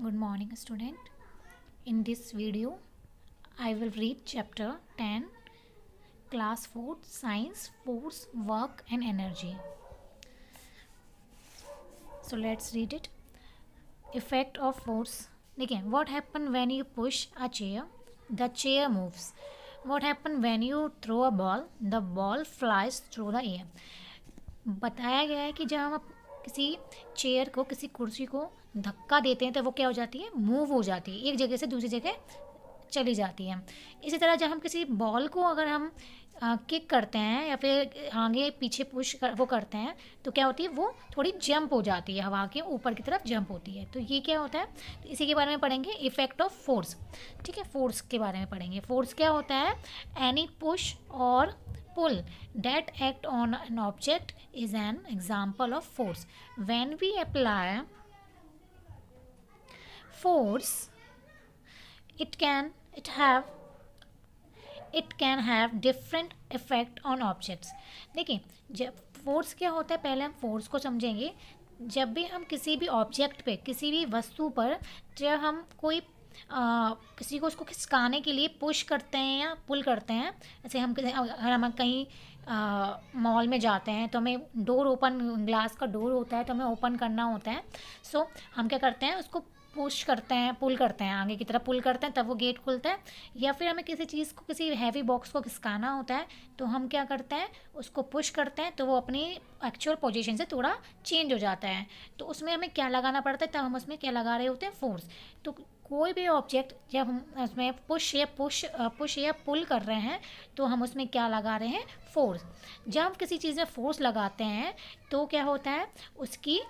good morning student in this video i will read chapter 10 class 4 science force work and energy so let's read it effect of force देखिए what happen when you push a chair the chair moves what happen when you throw a ball the ball flies through the air बताया गया है कि जब हम किसी chair को किसी कुर्सी को धक्का देते हैं तो वो क्या हो जाती है मूव हो जाती है एक जगह से दूसरी जगह चली जाती है इसी तरह जब हम किसी बॉल को अगर हम किक करते हैं या फिर आगे पीछे पुश कर, वो करते हैं तो क्या होती है वो थोड़ी जंप हो जाती है हवा के ऊपर की तरफ जंप होती है तो ये क्या होता है तो इसी के बारे में पढ़ेंगे इफेक्ट ऑफ फोर्स ठीक है फोर्स के बारे में पढ़ेंगे फोर्स क्या होता है एनी पुश और pull that act on an object is an example of force when we apply force it can it have it can have different effect on objects देखिए जब फोर्स क्या होता है पहले हम फोर्स को समझेंगे जब भी हम किसी भी ऑब्जेक्ट पे किसी भी वस्तु पर जब हम कोई आ, किसी को उसको खिसकाने के लिए पुश करते हैं या पुल करते हैं जैसे हम अगर हम कहीं मॉल में जाते हैं तो हमें डोर ओपन ग्लास का डोर होता है तो हमें ओपन करना होता है सो so, हम क्या करते हैं उसको पुश करते हैं पुल करते हैं आगे की तरफ पुल करते हैं तब वो गेट खुलता है या फिर हमें किसी चीज़ को किसी हैवी बॉक्स को खिसकाना होता है तो हम क्या करते हैं उसको पुश करते हैं तो वो अपनी एक्चुअल पोजीशन से थोड़ा चेंज हो जाता है तो उसमें हमें क्या लगाना पड़ता है तब हम उसमें क्या लगा रहे होते हैं फोर्स तो कोई भी ऑब्जेक्ट जब हम उसमें पुश या पुश पुश या पुल कर रहे हैं तो हम उसमें क्या लगा रहे हैं फोर्स जब हम किसी चीज़ में फोर्स लगाते हैं तो क्या होता है उसकी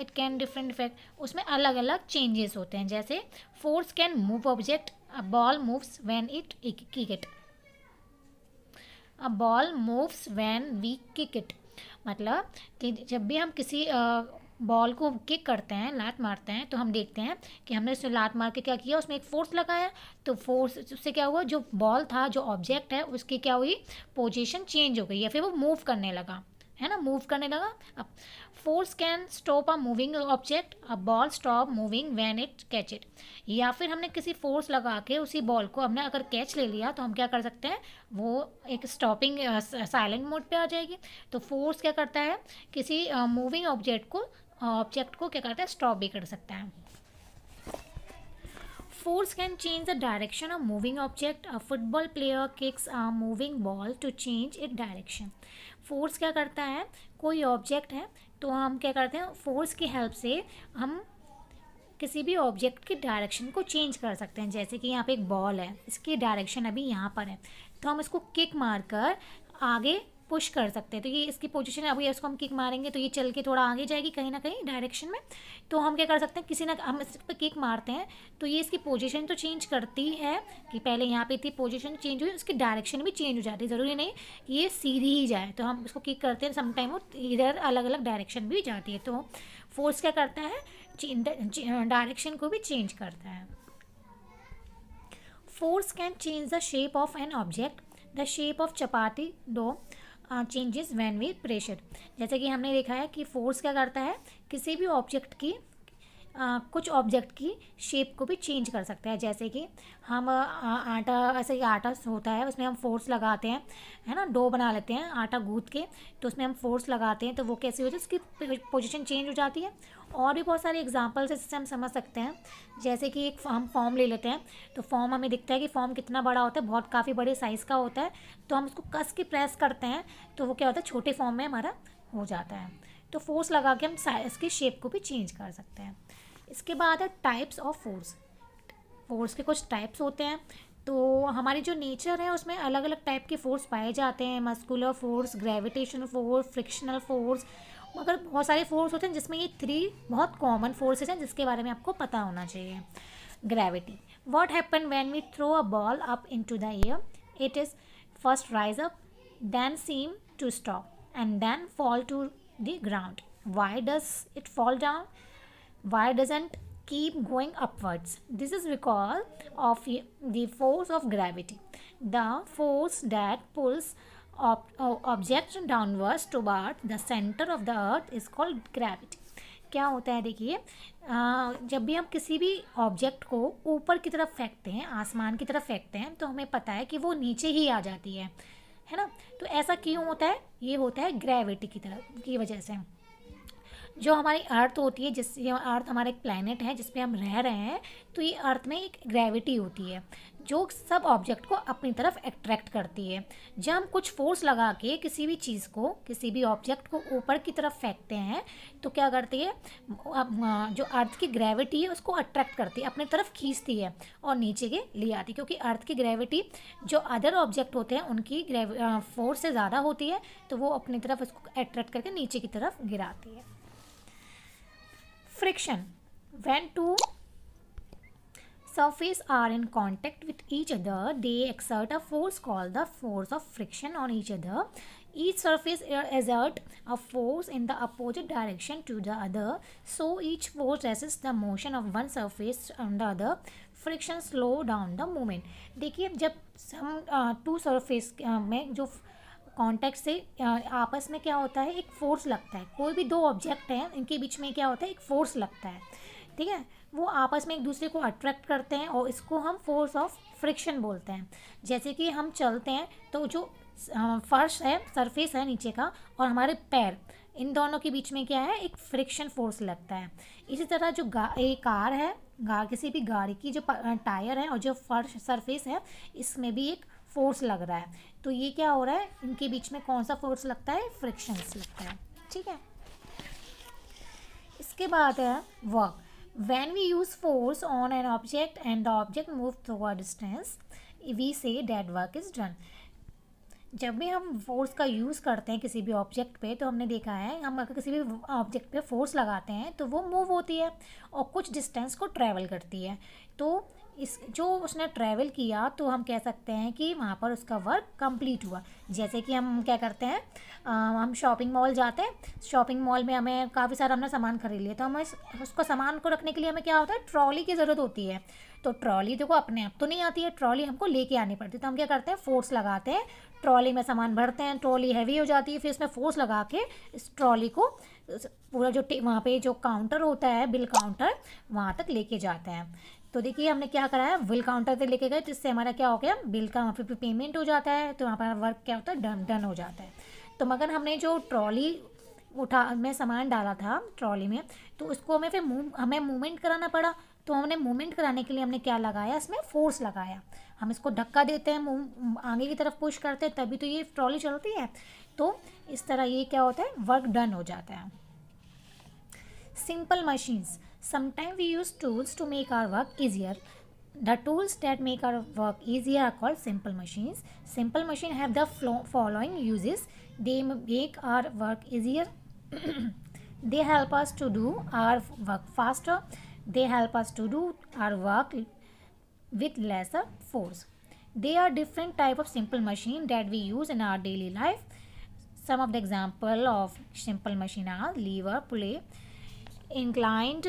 इट कैन डिफरेंट इफेक्ट उसमें अलग अलग चेंजेस होते हैं जैसे force can move object a ball moves when it kick it a ball moves when we kick it मतलब कि जब भी हम किसी बॉल को किक करते हैं लात मारते हैं तो हम देखते हैं कि हमने उसने लात मार के क्या किया उसमें एक फोर्स लगाया तो फोर्स उससे क्या हुआ जो बॉल था जो ऑब्जेक्ट है उसकी क्या हुई पोजीशन चेंज हो गई या फिर वो मूव करने लगा है ना मूव करने लगा अब force can stop a moving object a ball stop moving when it catch it या फिर हमने किसी फोर्स लगा के उसी बॉल को हमने अगर कैच ले लिया तो हम क्या कर सकते हैं वो एक स्टॉपिंग साइलेंट मोड पे आ जाएगी तो फोर्स क्या करता है किसी मूविंग uh, ऑब्जेक्ट को ऑब्जेक्ट uh, को क्या करता है स्टॉप भी कर सकता है force can change the direction of moving object. A football player kicks a moving ball to change its direction. Force क्या करता है कोई object है तो हम क्या करते हैं force की help से हम किसी भी ऑब्जेक्ट की डायरेक्शन को चेंज कर सकते हैं जैसे कि यहाँ पे एक बॉल है इसकी डायरेक्शन अभी यहाँ पर है तो हम इसको किक मार कर आगे पुश कर सकते हैं तो ये इसकी पोजीशन है अभी इसको हम किक मारेंगे तो ये चल के थोड़ा आगे जाएगी कहीं ना कहीं डायरेक्शन में तो हम क्या कर सकते हैं किसी ना हम इस पर किक मारते हैं तो ये इसकी पोजीशन तो चेंज करती है कि पहले यहाँ पे थी पोजीशन चेंज हुई उसकी डायरेक्शन भी चेंज हो जाती है ज़रूरी नहीं ये सीधी ही जाए तो हम उसको किक करते हैं समटाइम वो इधर अलग अलग डायरेक्शन भी जाती है तो फोर्स क्या करता है डायरेक्शन को भी चेंज करता है force can change the shape of an object the shape of chapati dough changes when we pressure जैसे कि हमने देखा है कि फोर्स क्या करता है किसी भी ऑब्जेक्ट की आ, कुछ ऑब्जेक्ट की शेप को भी चेंज कर सकते हैं जैसे कि हम आ, आटा ऐसे आटा होता है उसमें हम फोर्स लगाते हैं है ना डो बना लेते हैं आटा गूद के तो उसमें हम फोर्स लगाते हैं तो वो कैसे होती है उसकी पोजिशन चेंज हो जाती है और भी बहुत सारे एग्जाम्पल्स जिससे हम समझ सकते हैं जैसे कि एक हम फॉर्म ले लेते हैं तो फॉर्म हमें दिखता है कि फॉर्म कितना बड़ा होता है बहुत काफ़ी बड़े साइज़ का होता है तो हम उसको कस के प्रेस करते हैं तो वो क्या होता है छोटे फॉर्म में हमारा हो जाता है तो फोर्स लगा के हम इसकी शेप को भी चेंज कर सकते हैं इसके बाद है टाइप्स ऑफ फोर्स फोर्स के कुछ टाइप्स होते हैं तो हमारी जो नेचर है उसमें अलग अलग टाइप के फोर्स पाए जाते हैं muscular force gravitation force frictional force मगर बहुत सारे फोर्स होते हैं जिसमें ये थ्री बहुत कॉमन फोर्सेज हैं जिसके बारे में आपको पता होना चाहिए gravity what happen when we throw a ball up into the air it is first rise up then seem to stop and then fall to the ground why does it fall down why doesn't keep going upwards this is because of the force of gravity the force that pulls ob object downwards toward the center of the earth is called gravity क्या होता है देखिए जब भी हम किसी भी object को ऊपर की तरफ फेंकते हैं आसमान की तरफ फेंकते हैं तो हमें पता है कि वो नीचे ही आ जाती है है ना तो ऐसा क्यों होता है ये होता है ग्रेविटी की तरफ की वजह से जो हमारी अर्थ होती है जिस अर्थ हमारा एक प्लानट है जिसपे हम रह रहे हैं तो ये अर्थ में एक ग्रेविटी होती है जो सब ऑब्जेक्ट को अपनी तरफ अट्रैक्ट करती है जब हम कुछ फोर्स लगा के किसी भी चीज़ को किसी भी ऑब्जेक्ट को ऊपर की तरफ फेंकते हैं तो क्या करती है जो अर्थ की ग्रेविटी है उसको अट्रैक्ट करती है अपनी तरफ खींचती है और नीचे के लिए आती है क्योंकि अर्थ की ग्रेविटी जो अदर ऑब्जेक्ट होते हैं उनकी ग्रेवि फोर्स से ज़्यादा होती है तो वो अपनी तरफ उसको अट्रैक्ट करके नीचे की तरफ गिराती है friction when two surfaces are in contact with each other they exert a force called the force of friction on each other each surface exert a force in the opposite direction to the other so each force resists the motion of one surface on the other friction slow down the movement देखिए जब हम to surface में जो contact से आपस में क्या होता है एक फोर्स लगता है कोई भी दो ऑब्जेक्ट हैं इनके बीच में क्या होता है एक फोर्स लगता है ठीक है वो आपस में एक दूसरे को अट्रैक्ट करते हैं और इसको हम फोर्स ऑफ फ्रिक्शन बोलते हैं जैसे कि हम चलते हैं तो जो फर्श है सरफेस है नीचे का और हमारे पैर इन दोनों के बीच में क्या है एक फ्रिक्शन फोर्स लगता है इसी तरह जो गा एक कार है गा किसी भी गाड़ी की जो टायर है और जो फर्श सरफेस है इसमें भी एक फोर्स लग रहा है तो ये क्या हो रहा है इनके बीच में कौन सा फोर्स लगता है फ्रिक्शंस लगता है ठीक है इसके बाद है work when we use force on an object and the object move through a distance we say that work is done जब भी हम फोर्स का यूज़ करते हैं किसी भी ऑब्जेक्ट पे तो हमने देखा है हम अगर किसी भी ऑब्जेक्ट पे फोर्स लगाते हैं तो वो मूव होती है और कुछ डिस्टेंस को ट्रैवल करती है तो इस जो उसने ट्रैवल किया तो हम कह सकते हैं कि वहाँ पर उसका वर्क कंप्लीट हुआ जैसे कि हम क्या करते हैं आ, हम शॉपिंग मॉल जाते हैं शॉपिंग मॉल में हमें काफ़ी सारा हमने सामान खरीद लिया तो हमें उसको सामान को रखने के लिए हमें क्या होता है ट्रॉली की ज़रूरत होती है तो ट्रॉली देखो अपने आप तो नहीं आती है ट्रॉली हमको लेके आनी पड़ती तो हम क्या करते हैं फोर्स लगाते हैं ट्रॉली में सामान भरते हैं ट्रॉली हैवी हो जाती है फिर उसमें फोर्स लगा के इस ट्रॉली को पूरा जो वहाँ पे जो काउंटर होता है बिल काउंटर वहाँ तक लेके जाते हैं तो देखिए हमने क्या कराया बिल काउंटर पे लेके गए जिससे हमारा क्या हो गया बिल का वहाँ पे पेमेंट हो जाता है तो वहाँ पर वर्क क्या होता है डन डन हो जाता है तो मगर हमने जो ट्रॉली उठा में सामान डाला था ट्रॉली में तो उसको हमें फिर मूव हमें मूवमेंट कराना पड़ा तो हमने मूवमेंट कराने के लिए हमने क्या लगाया इसमें फोर्स लगाया हम इसको धक्का देते हैं आगे की तरफ पुश करते हैं तभी तो ये ट्रॉली चलती है तो इस तरह ये क्या होता है वर्क डन हो जाता है simple machines Sometimes we use tools to make our work easier. The tools that make our work easier are called simple machines. Simple machines have the following uses. They make our work easier. they help us to do our work faster. They help us to do our work with lesser force. They are different type of simple machine that we use in our daily life. Some of the example of simple machine are lever, pulley, inclined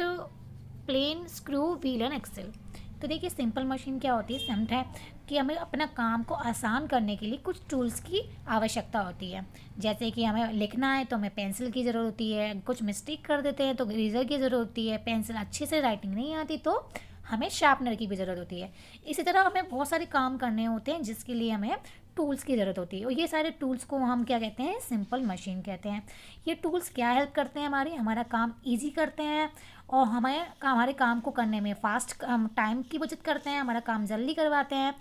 plane screw wheel and axle तो देखिए simple machine क्या होती है समझ है कि हमें अपना काम को आसान करने के लिए कुछ टूल्स की आवश्यकता होती है जैसे कि हमें लिखना है तो हमें पेंसिल की ज़रूरत होती है कुछ मिस्टेक कर देते हैं तो इरेजर की ज़रूरत होती है पेंसिल अच्छे से राइटिंग नहीं आती तो हमें शार्पनर की भी ज़रूरत होती है इसी तरह हमें बहुत सारे काम करने होते हैं जिसके लिए हमें टूल्स की ज़रूरत होती है और ये सारे टूल्स को हम क्या कहते हैं सिंपल मशीन कहते हैं ये टूल्स क्या हेल्प करते हैं हमारे हमारा काम ईजी करते हैं और हमें हमारे काम को करने में फास्ट टाइम की बचत करते हैं हमारा काम जल्दी करवाते हैं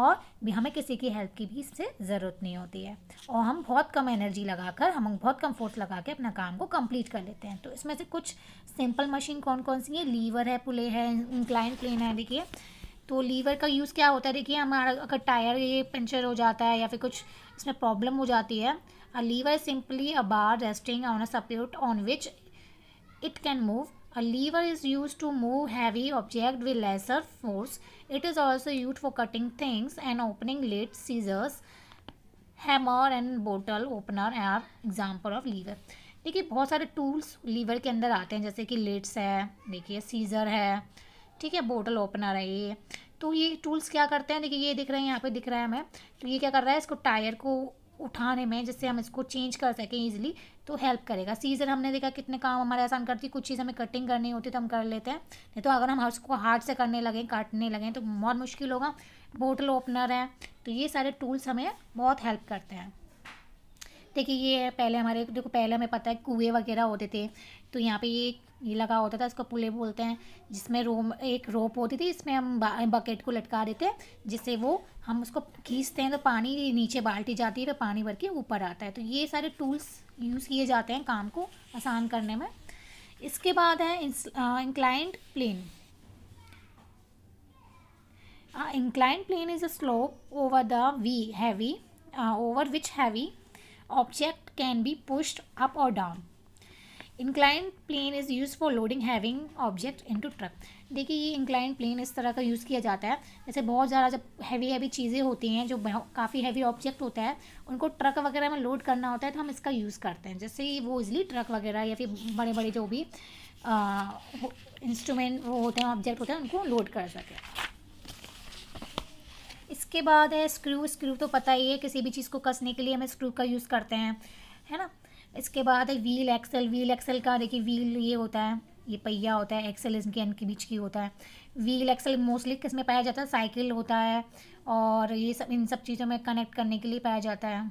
और भी हमें किसी की हेल्प की भी इससे ज़रूरत नहीं होती है और हम बहुत कम एनर्जी लगाकर हम बहुत कम फोर्स लगा के अपना काम को कंप्लीट कर लेते हैं तो इसमें से कुछ सिंपल मशीन कौन कौन सी है लीवर है पुले है इंक्लाइन प्लेन है देखिए तो लीवर का यूज़ क्या होता है देखिए हमारा अगर टायर ये पंचर हो जाता है या फिर कुछ इसमें प्रॉब्लम हो जाती है a lever is simply a bar resting on a support on which it can move a lever is use to move heavy object with lesser force it is also use for cutting things and opening let scissors hammer and bottle opener are example of lever देखिए बहुत सारे tools liver के अंदर आते हैं जैसे कि let's है देखिए सीज़र है ठीक है बोटल ओपनर है ये तो ये टूल्स क्या करते हैं देखिए ये दिख रहे हैं यहाँ पे दिख रहा है हमें तो ये क्या कर रहा है इसको टायर को उठाने में जिससे हम इसको चेंज कर सकें ईजिली तो हेल्प करेगा सीज़र हमने देखा कितने काम हमारे आसान करती है कुछ चीज़ हमें कटिंग करनी होती तो हम कर लेते हैं नहीं तो अगर हम उसको हार्ड से करने लगें काटने लगें तो बहुत मुश्किल होगा बोटल ओपनर है तो ये सारे टूल्स हमें बहुत हेल्प करते हैं देखिए ये पहले हमारे देखो पहले हमें पता है कुएँ वगैरह होते थे तो यहाँ पे ये ये लगा होता था इसको पुले बोलते हैं जिसमें रोम एक रोप होती थी इसमें हम बकेट को लटका देते हैं जिससे वो हम उसको खींचते हैं तो पानी नीचे बाल्टी जाती है फिर तो पानी भर के ऊपर आता है तो ये सारे टूल्स यूज़ किए जाते हैं काम को आसान करने में इसके बाद है inclined plane inclined plane is a slope over the we heavy over which heavy object can be pushed up or down inclined plane is use for loading having object into truck देखिए ये incline plane इस तरह का use किया जाता है जैसे बहुत ज़्यादा जब हैवी हैवी चीज़ें होती हैं जो काफ़ी हैवी ऑब्जेक्ट होता है उनको ट्रक वगैरह में लोड करना होता है तो हम इसका यूज़ करते हैं जैसे वो इजली ट्रक वगैरह या फिर बड़े बड़े जो भी इंस्ट्रूमेंट वो होते हैं ऑब्जेक्ट होते हैं उनको लोड कर सकें इसके बाद है स्क्रू स्क्रू तो पता ही है किसी भी चीज़ को कसने के लिए हमें स्क्रू का यूज़ करते हैं है ना इसके बाद है व्हील एक्सल व्हील एक्सल का देखिए व्हील ये होता है ये पहिया होता है इसके इनके के बीच की होता है व्हील एक्सल मोस्टली किस में पाया जाता है साइकिल होता है और ये सब इन सब चीज़ों में कनेक्ट करने के लिए पाया जाता है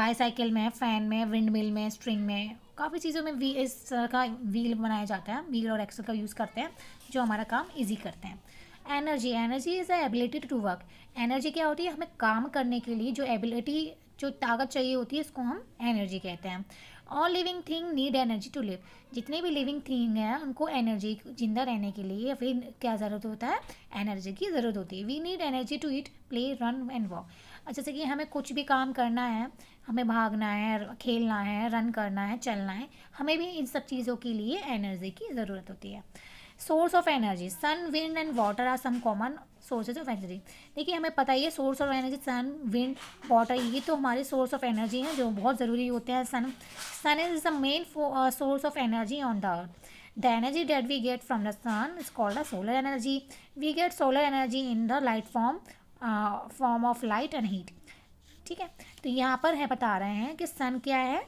बाईसाइकिल में फ़ैन में विंड मिल में स्ट्रिंग में काफ़ी चीज़ों में वी इस तरह का व्हील बनाया जाता है व्हील और एक्सल का यूज़ करते हैं जो हमारा काम ईजी करते हैं energy energy is a ability to work energy क्या होती है हमें काम करने के लिए जो एबिलिटी जो ताकत चाहिए होती है इसको हम एनर्जी कहते हैं all living thing need energy to live जितने भी लिविंग थिंग हैं उनको एनर्जी जिंदा रहने के लिए या फिर क्या ज़रूरत होता है एनर्जी की ज़रूरत होती है we need energy to eat play run and walk जैसे कि हमें कुछ भी काम करना है हमें भागना है खेलना है रन करना है चलना है हमें भी इन सब चीज़ों के लिए एनर्जी की ज़रूरत होती है source of energy sun wind and water are some common sources of energy देखिए हमें पता ही है source of energy sun wind water ये तो हमारे सोर्स ऑफ एनर्जी हैं जो बहुत ज़रूरी होते हैं sun sun is the main source of energy on the earth the energy that we get from the sun is called the solar energy we get solar energy in the light form form of light and heat ठीक है तो यहाँ पर है बता रहे हैं कि सन क्या है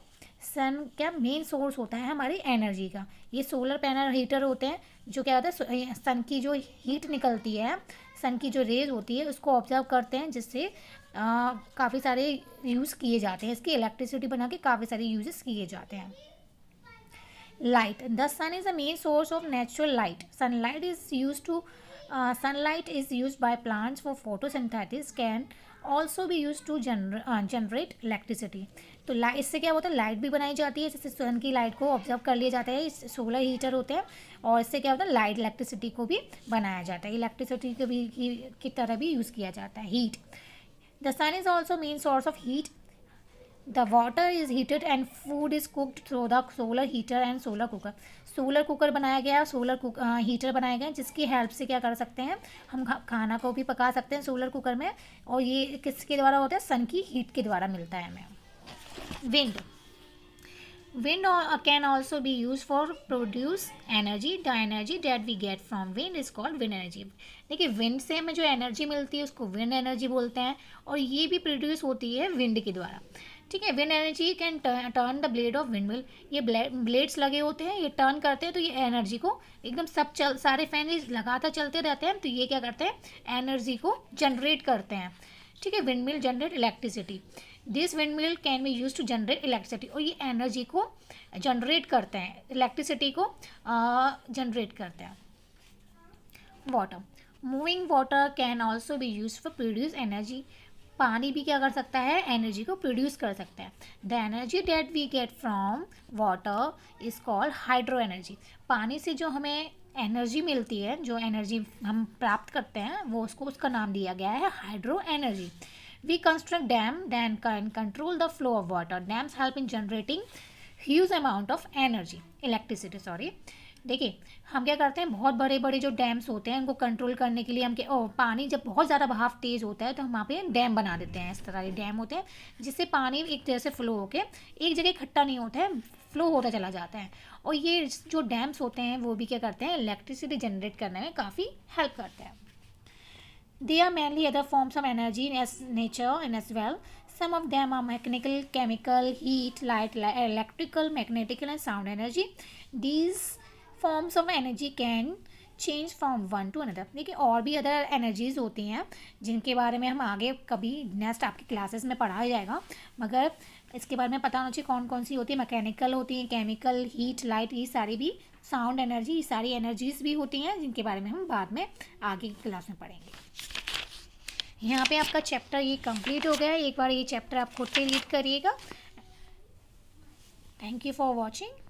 सन क्या मेन सोर्स होता है हमारी एनर्जी का ये सोलर पैनल हीटर होते हैं जो क्या होता है सन की जो हीट निकलती है सन की जो रेज होती है उसको ऑब्जर्व करते हैं जिससे काफ़ी सारे यूज़ किए जाते हैं इसकी इलेक्ट्रिसिटी बना के काफ़ी सारे यूजेस किए जाते हैं light the sun is a main source of natural light sun light is use to sunlight is use by plants for photosynthesis can also be use to generate electricity तो light इससे क्या होता है light भी बनाई जाती है जिससे सन की लाइट को ऑब्जर्व कर लिया जाता है सोलर हीटर होते हैं और इससे क्या होता है लाइट इलेक्ट्रिसिटी को भी बनाया जाता है इलेक्ट्रिसिटी को भी की, की तरह भी यूज़ किया जाता है heat the sun is also main source of heat the water is heated and food is cooked through the solar heater and solar cooker solar cooker बनाया गया है सोलर कुक हीटर बनाया गया जिसकी हेल्प से क्या कर सकते हैं हम खाना को भी पका सकते हैं सोलर कुकर में और ये किसके द्वारा होता है सन की हीट के द्वारा मिलता है हमें wind wind uh, can also be used for produce energy the energy that we get from wind is called wind energy देखिए wind से हमें जो energy मिलती है उसको wind energy बोलते हैं और ये भी produce होती है wind के द्वारा ठीक है wind energy can turn the blade of windmill ये ब्लेड्स लगे होते हैं ये टर्न करते हैं तो ये एनर्जी को एकदम सब चल सारे फैन लगातार चलते रहते हैं तो ये क्या करते हैं एनर्जी को जनरेट करते हैं ठीक है windmill generate electricity this windmill can be use to generate electricity और ये एनर्जी को जनरेट करते हैं इलेक्ट्रिसिटी को जनरेट करते हैं water moving water can also be use for produce energy पानी भी क्या कर सकता है एनर्जी को प्रोड्यूस कर सकता है the energy that we get from water is called hydro energy पानी से जो हमें एनर्जी मिलती है जो एनर्जी हम प्राप्त करते हैं वो उसको उसका नाम दिया गया है hydro energy We construct dam then can control the flow of water. Dams help in generating huge amount of energy electricity sorry देखिए हम क्या करते हैं बहुत बड़े बड़े जो डैम्स होते हैं उनको कंट्रोल करने के लिए हम क्या ओ, पानी जब बहुत ज़्यादा बहाव तेज़ होता है तो हम वहाँ पे डैम बना देते हैं इस तरह के डैम होते हैं जिससे पानी एक तरह से फ्लो होके एक जगह इकट्ठा नहीं होता है फ्लो होता चला जाता है और ये जो डैम्स होते हैं वो भी क्या करते हैं इलेक्ट्रिसिटी जनरेट करने में काफ़ी हेल्प करते हैं There are many other forms of energy as nature and as well. Some of them are mechanical, chemical, heat, light, electrical, magnetic and sound energy. These forms of energy can change from one to another देखिए और भी other energies होती हैं जिनके बारे में हम आगे कभी नेक्स्ट आपकी क्लासेस में पढ़ाया जाएगा मगर इसके बारे में पता होना चाहिए कौन कौन सी होती है मैकेनिकल होती है केमिकल हीट लाइट ये सारी भी साउंड एनर्जी सारी एनर्जीज भी होती हैं जिनके बारे में हम बाद में आगे की क्लास में पढ़ेंगे यहाँ पे आपका चैप्टर ये कंप्लीट हो गया है एक बार ये चैप्टर आप खुद से रीड करिएगा थैंक यू फॉर वॉचिंग